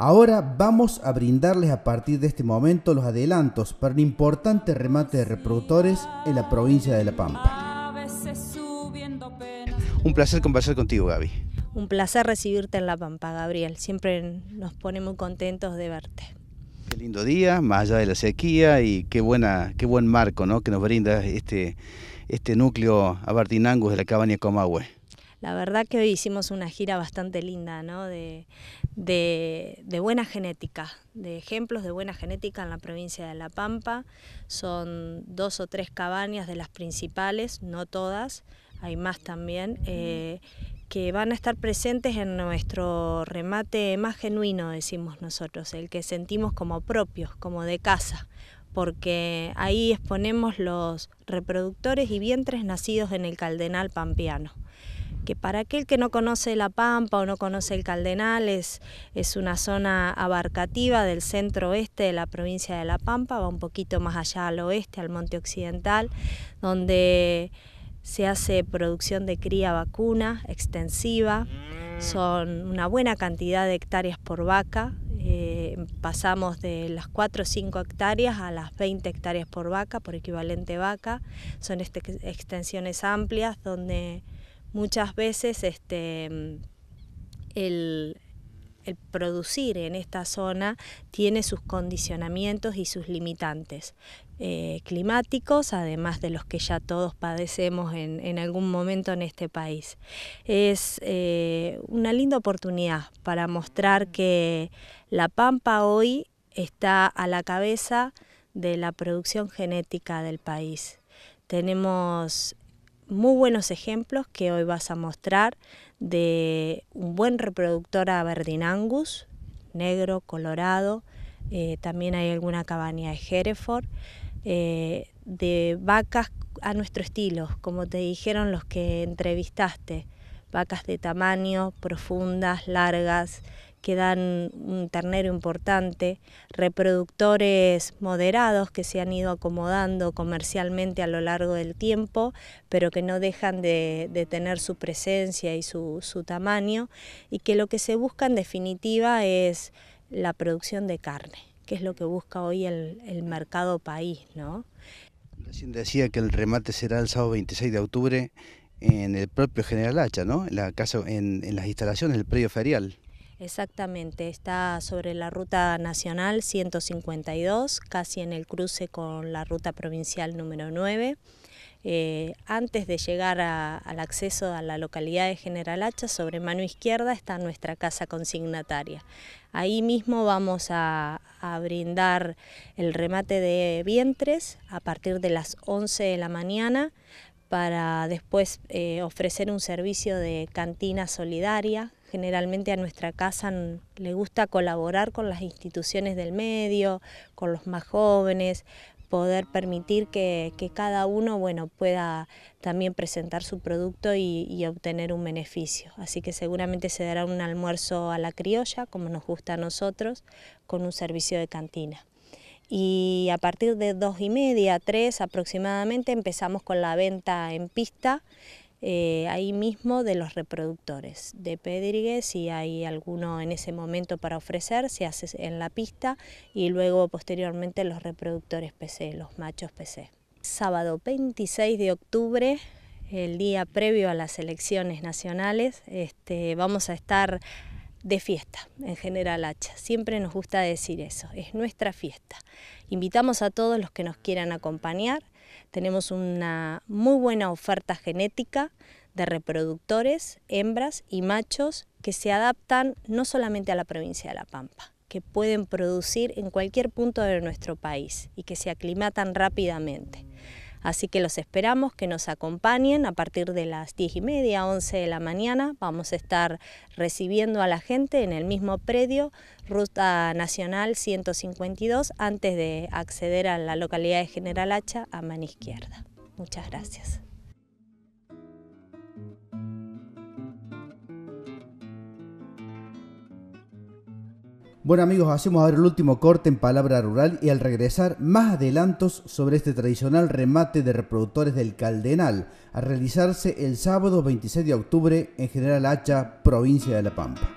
Ahora vamos a brindarles a partir de este momento los adelantos para un importante remate de reproductores en la provincia de La Pampa. Un placer conversar contigo, Gaby. Un placer recibirte en La Pampa, Gabriel. Siempre nos ponemos muy contentos de verte. Qué lindo día, más allá de la sequía y qué buena, qué buen marco, ¿no? Que nos brinda este, este núcleo Abartinangus de la Cabaña Comahue. La verdad que hoy hicimos una gira bastante linda, ¿no? De, de, de buena genética, de ejemplos de buena genética en la provincia de La Pampa. Son dos o tres cabañas de las principales, no todas, hay más también, eh, que van a estar presentes en nuestro remate más genuino, decimos nosotros, el que sentimos como propios, como de casa, porque ahí exponemos los reproductores y vientres nacidos en el Caldenal Pampeano que para aquel que no conoce La Pampa o no conoce el Caldenal, es, una zona abarcativa del centro oeste de la provincia de La Pampa, va un poquito más allá al oeste, al monte occidental, donde se hace producción de cría vacuna extensiva, son una buena cantidad de hectáreas por vaca, eh, pasamos de las 4 o 5 hectáreas a las 20 hectáreas por vaca, por equivalente vaca. Son este, extensiones amplias donde muchas veces este, el, producir en esta zona tiene sus condicionamientos y sus limitantes eh, climáticos, además de los que ya todos padecemos en, algún momento en este país. Es eh, una linda oportunidad para mostrar que la pampa hoy está a la cabeza de la producción genética del país. Tenemos muy buenos ejemplos que hoy vas a mostrar de un buen reproductor a Angus, negro, colorado, eh, también hay alguna cabaña de Hereford, eh, de vacas a nuestro estilo, como te dijeron los que entrevistaste, vacas de tamaño, profundas, largas, que dan un ternero importante, reproductores moderados que se han ido acomodando comercialmente a lo largo del tiempo, pero que no dejan de, tener su presencia y su, tamaño, y que lo que se busca en definitiva es la producción de carne, que es lo que busca hoy el, mercado país. ¿no? Recién decía que el remate será el sábado 26 de octubre en el propio General Hacha, ¿no? En, la casa, en las instalaciones del predio ferial. Exactamente, está sobre la ruta nacional 152, casi en el cruce con la ruta provincial número 9. Eh, antes de llegar al acceso a la localidad de General Hacha, sobre mano izquierda está nuestra casa consignataria. Ahí mismo vamos a, brindar el remate de vientres a partir de las 11 de la mañana para después eh, ofrecer un servicio de cantina solidaria Generalmente a nuestra casa le gusta colaborar con las instituciones del medio, con los más jóvenes, poder permitir que, cada uno bueno, pueda también presentar su producto y, y, obtener un beneficio. Así que seguramente se dará un almuerzo a la criolla, como nos gusta a nosotros, con un servicio de cantina. Y a partir de dos y media, tres aproximadamente, empezamos con la venta en pista, eh, ahí mismo de los reproductores de pedrigues, si hay alguno en ese momento para ofrecer, se hace en la pista y luego posteriormente los reproductores PC, los machos PC. Sábado 26 de octubre, el día previo a las elecciones nacionales, este, vamos a estar de fiesta en General Hacha. Siempre nos gusta decir eso, es nuestra fiesta. Invitamos a todos los que nos quieran acompañar. Tenemos una muy buena oferta genética de reproductores, hembras y machos que se adaptan no solamente a la provincia de La Pampa, que pueden producir en cualquier punto de nuestro país y que se aclimatan rápidamente. Así que los esperamos que nos acompañen a partir de las 10 y media, 11 de la mañana. Vamos a estar recibiendo a la gente en el mismo predio, Ruta Nacional 152, antes de acceder a la localidad de General Hacha, a mano izquierda. Muchas gracias. Bueno amigos, hacemos ahora el último corte en Palabra Rural y al regresar más adelantos sobre este tradicional remate de reproductores del Caldenal a realizarse el sábado 26 de octubre en General Hacha, provincia de La Pampa.